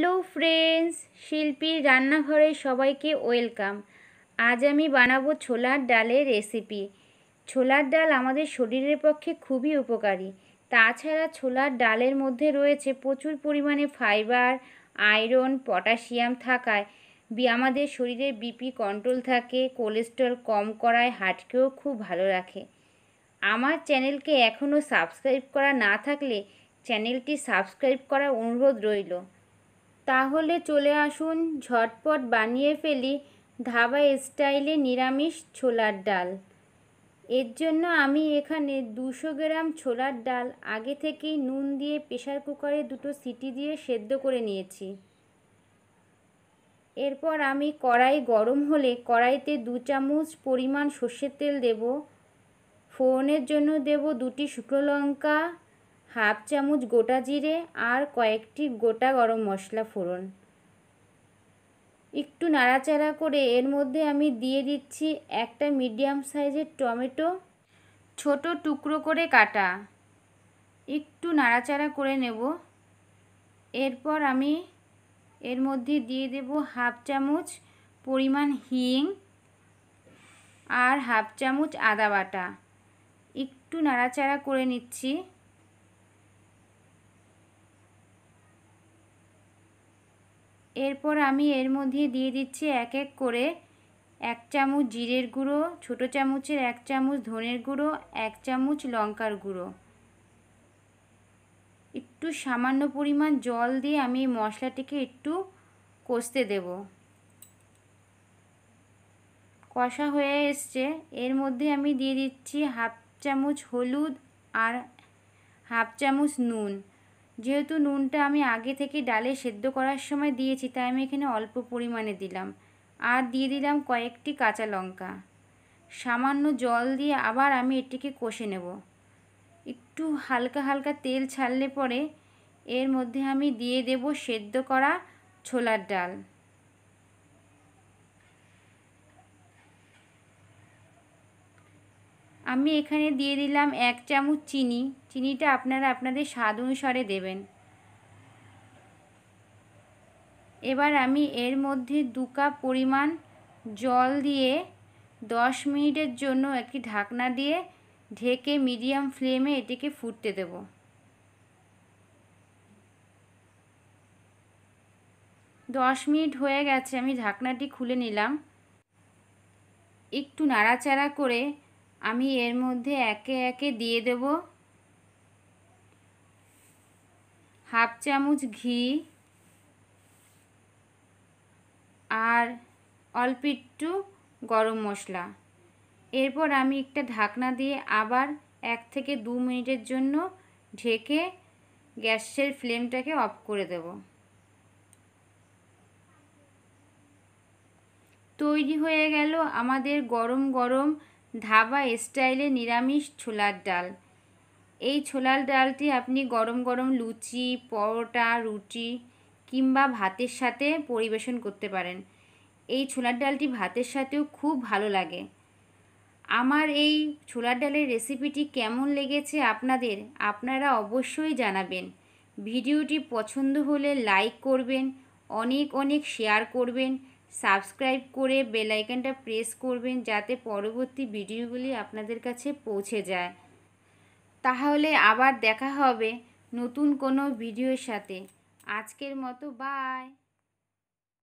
hello friends শিল্পীর রান্নাঘরে সবাইকে ওয়েলকাম আজ আমি বানাবো ছোলার ডালের রেসিপি ছোলার ডাল আমাদের শরীরের পক্ষে খুবই উপকারী তাছাড়া ছোলার ডালের মধ্যে রয়েছে প্রচুর পরিমাণে ফাইবার আয়রন পটাশিয়াম থাকায় আমাদের শরীরের বিপি কন্ট্রোল থাকে কোলেস্ট্রল কম করায় হার্টকেও খুব ভালো রাখে আমার চ্যানেলকে এখনও সাবস্ক্রাইব করা না থাকলে চ্যানেলটি সাবস্ক্রাইব করার অনুরোধ রইল তাহলে চলে আসুন ঝটপট বানিয়ে ফেলি ধাবা স্টাইলে নিরামিষ ছোলার ডাল এর জন্য আমি এখানে দুশো গ্রাম ছোলার ডাল আগে থেকেই নুন দিয়ে প্রেশার কুকারে দুটো সিটি দিয়ে সেদ্ধ করে নিয়েছি এরপর আমি কড়াই গরম হলে কড়াইতে দু চামচ পরিমাণ সর্ষের তেল দেব ফোরনের জন্য দেব দুটি শুকনো লঙ্কা হাফ চামচ গোটা জিরে আর কয়েকটি গোটা গরম মশলা ফোড়ন একটু নাড়াচাড়া করে এর মধ্যে আমি দিয়ে দিচ্ছি একটা মিডিয়াম সাইজের টমেটো ছোট টুকরো করে কাটা একটু নাড়াচাড়া করে নেব এরপর আমি এর মধ্যে দিয়ে দেব হাফ চামচ পরিমাণ হিং আর হাফ চামচ আদা বাটা একটু নাড়াচাড়া করে নিচ্ছি এরপর আমি এর মধ্যে দিয়ে দিচ্ছি এক এক করে এক চামচ জিরের গুঁড়ো ছোটো চামচের এক চামচ ধনের গুঁড়ো এক চামচ লঙ্কার গুঁড়ো একটু সামান্য পরিমাণ জল দিয়ে আমি এই মশলাটিকে একটু কষতে দেব কষা হয়ে এসছে এর মধ্যে আমি দিয়ে দিচ্ছি হাফ চামচ হলুদ আর হাফ চামচ নুন যেহেতু নুনটা আমি আগে থেকে ডালে সেদ্ধ করার সময় দিয়েছি তাই আমি এখানে অল্প পরিমাণে দিলাম আর দিয়ে দিলাম কয়েকটি কাঁচা লঙ্কা সামান্য জল দিয়ে আবার আমি এটিকে কষে নেব একটু হালকা হালকা তেল ছাড়লে পরে এর মধ্যে আমি দিয়ে দেব সেদ্ধ করা ছোলার ডাল আমি এখানে দিয়ে দিলাম এক চামচ চিনি চিনিটা আপনারা আপনাদের স্বাদ অনুসারে দেবেন এবার আমি এর মধ্যে দু কাপ পরিমাণ জল দিয়ে দশ মিনিটের জন্য একটি ঢাকনা দিয়ে ঢেকে মিডিয়াম ফ্লেমে এটিকে ফুটতে দেব দশ মিনিট হয়ে গেছে আমি ঢাকনাটি খুলে নিলাম একটু নাড়াচাড়া করে আমি এর মধ্যে একে একে দিয়ে দেব হাফ চামচ ঘি আর অল্প একটু গরম মশলা এরপর আমি একটা ঢাকনা দিয়ে আবার এক থেকে দু মিনিটের জন্য ঢেকে গ্যাসের ফ্লেমটাকে অফ করে দেব তৈরি হয়ে গেল আমাদের গরম গরম ধাবা স্টাইলে নিরামিষ ছোলার ডাল এই ছোলার ডালটি আপনি গরম গরম লুচি পরোটা রুটি কিংবা ভাতের সাথে পরিবেশন করতে পারেন এই ছোলার ডালটি ভাতের সাথেও খুব ভালো লাগে আমার এই ছোলার ডালের রেসিপিটি কেমন লেগেছে আপনাদের আপনারা অবশ্যই জানাবেন ভিডিওটি পছন্দ হলে লাইক করবেন অনেক অনেক শেয়ার করবেন সাবস্ক্রাইব করে বেলাইকানটা প্রেস করবেন যাতে পরবর্তী ভিডিওগুলি আপনাদের কাছে পৌঁছে যায় তাহলে আবার দেখা হবে নতুন কোনো ভিডিওর সাথে আজকের মতো বাই